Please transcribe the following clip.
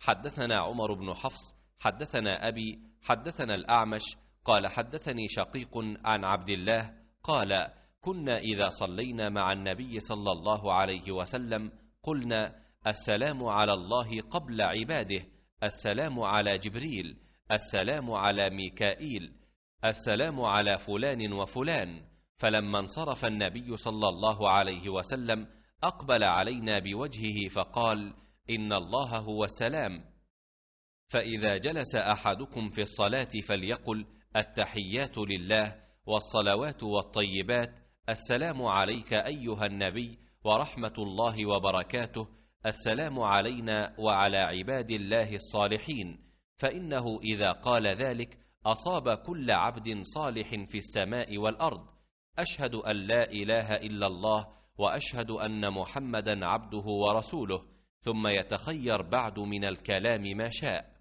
حدثنا عمر بن حفص حدثنا أبي حدثنا الأعمش قال حدثني شقيق عن عبد الله قال كنا إذا صلينا مع النبي صلى الله عليه وسلم قلنا السلام على الله قبل عباده السلام على جبريل السلام على ميكائيل السلام على فلان وفلان فلما انصرف النبي صلى الله عليه وسلم أقبل علينا بوجهه فقال ان الله هو السلام فاذا جلس احدكم في الصلاه فليقل التحيات لله والصلوات والطيبات السلام عليك ايها النبي ورحمه الله وبركاته السلام علينا وعلى عباد الله الصالحين فانه اذا قال ذلك اصاب كل عبد صالح في السماء والارض اشهد ان لا اله الا الله واشهد ان محمدا عبده ورسوله ثم يتخير بعد من الكلام ما شاء